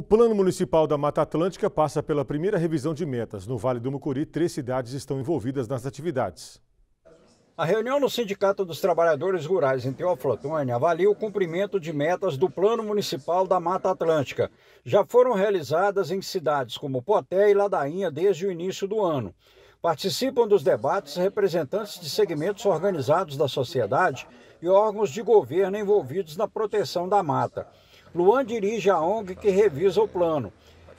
O Plano Municipal da Mata Atlântica passa pela primeira revisão de metas. No Vale do Mucuri, três cidades estão envolvidas nas atividades. A reunião no Sindicato dos Trabalhadores Rurais em Teoflotônia avalia o cumprimento de metas do Plano Municipal da Mata Atlântica. Já foram realizadas em cidades como Poté e Ladainha desde o início do ano. Participam dos debates representantes de segmentos organizados da sociedade e órgãos de governo envolvidos na proteção da mata. Luan dirige a ONG que revisa o plano.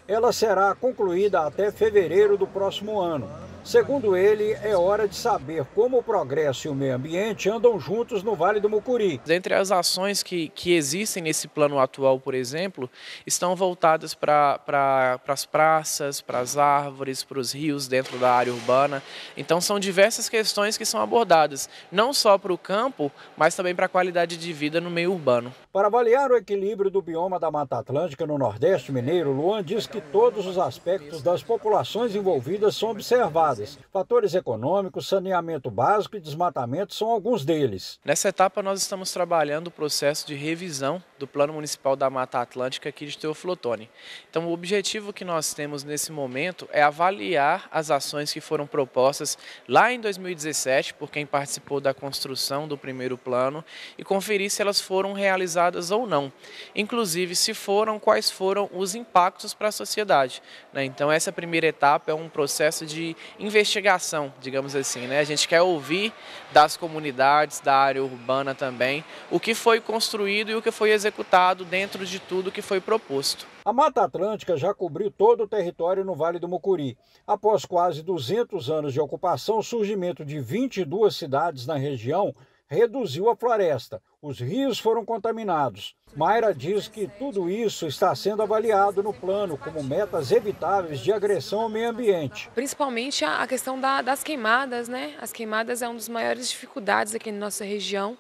Ela será concluída até fevereiro do próximo ano. Segundo ele, é hora de saber como o progresso e o meio ambiente andam juntos no Vale do Mucuri. Entre as ações que, que existem nesse plano atual, por exemplo, estão voltadas para pra, as praças, para as árvores, para os rios dentro da área urbana. Então, são diversas questões que são abordadas, não só para o campo, mas também para a qualidade de vida no meio urbano. Para avaliar o equilíbrio do bioma da Mata Atlântica no Nordeste Mineiro, Luan diz que todos os aspectos das populações envolvidas são observados afetadas. Fatores econômicos, saneamento básico e desmatamento são alguns deles. Nessa etapa, nós estamos trabalhando o processo de revisão do Plano Municipal da Mata Atlântica aqui de Teoflotone. Então, o objetivo que nós temos nesse momento é avaliar as ações que foram propostas lá em 2017 por quem participou da construção do primeiro plano e conferir se elas foram realizadas ou não. Inclusive, se foram, quais foram os impactos para a sociedade. Né? Então, essa primeira etapa é um processo de investigação, digamos assim. Né? A gente quer ouvir das comunidades, da área urbana também, o que foi construído e o que foi executado executado dentro de tudo que foi proposto. A Mata Atlântica já cobriu todo o território no Vale do Mucuri. Após quase 200 anos de ocupação, o surgimento de 22 cidades na região reduziu a floresta. Os rios foram contaminados. Mayra diz que tudo isso está sendo avaliado no plano como metas evitáveis de agressão ao meio ambiente. Principalmente a questão da, das queimadas, né? As queimadas é uma das maiores dificuldades aqui na nossa região,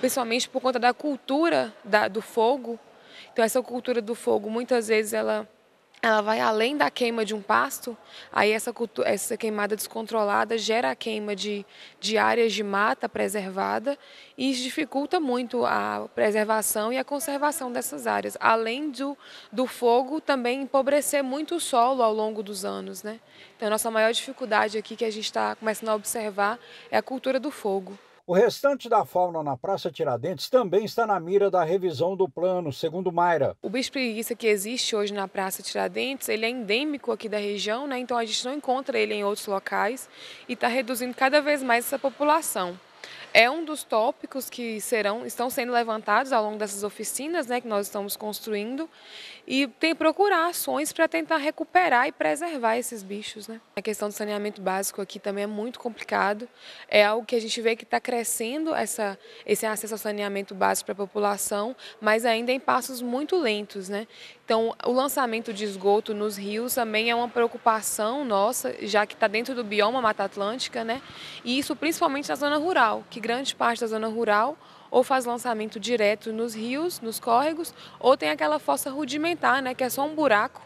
principalmente por conta da cultura da, do fogo. Então essa cultura do fogo, muitas vezes ela ela vai além da queima de um pasto, aí essa, essa queimada descontrolada gera a queima de, de áreas de mata preservada e isso dificulta muito a preservação e a conservação dessas áreas. Além do, do fogo, também empobrecer muito o solo ao longo dos anos. Né? Então, a nossa maior dificuldade aqui que a gente está começando a observar é a cultura do fogo. O restante da fauna na Praça Tiradentes também está na mira da revisão do plano, segundo Mayra. O bicho preguiça que existe hoje na Praça Tiradentes, ele é endêmico aqui da região, né? então a gente não encontra ele em outros locais e está reduzindo cada vez mais essa população. É um dos tópicos que serão, estão sendo levantados ao longo dessas oficinas né, que nós estamos construindo e tem procurar ações para tentar recuperar e preservar esses bichos. Né? A questão do saneamento básico aqui também é muito complicado. É algo que a gente vê que está crescendo essa, esse acesso ao saneamento básico para a população, mas ainda em passos muito lentos. Né? Então, o lançamento de esgoto nos rios também é uma preocupação nossa, já que está dentro do bioma Mata Atlântica, né? e isso principalmente na zona rural, que grande parte da zona rural ou faz lançamento direto nos rios, nos córregos, ou tem aquela fossa rudimentar, né, que é só um buraco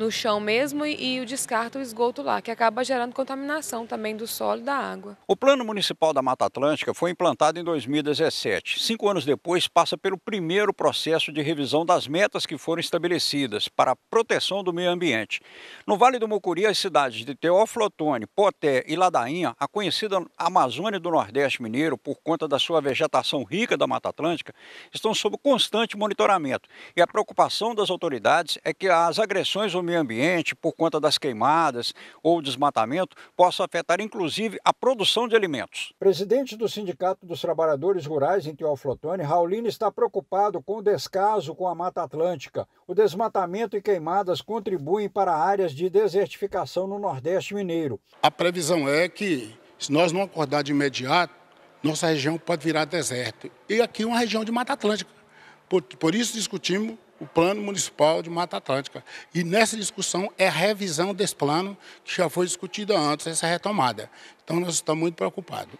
no chão mesmo e, e o descarta o esgoto lá, que acaba gerando contaminação também do solo e da água. O Plano Municipal da Mata Atlântica foi implantado em 2017. Cinco anos depois, passa pelo primeiro processo de revisão das metas que foram estabelecidas para a proteção do meio ambiente. No Vale do Mucuri, as cidades de Teófilo Otoni, Poté e Ladainha, a conhecida Amazônia do Nordeste Mineiro, por conta da sua vegetação rica da Mata Atlântica, estão sob constante monitoramento. E a preocupação das autoridades é que as agressões ao meio ambiente por conta das queimadas ou desmatamento possa afetar inclusive a produção de alimentos. Presidente do Sindicato dos Trabalhadores Rurais em Teoflotone, Raulino está preocupado com o descaso com a Mata Atlântica. O desmatamento e queimadas contribuem para áreas de desertificação no Nordeste mineiro. A previsão é que se nós não acordar de imediato, nossa região pode virar deserto. E aqui é uma região de Mata Atlântica. Por, por isso discutimos o Plano Municipal de Mata Atlântica. E nessa discussão é a revisão desse plano, que já foi discutida antes, essa retomada. Então, nós estamos muito preocupados.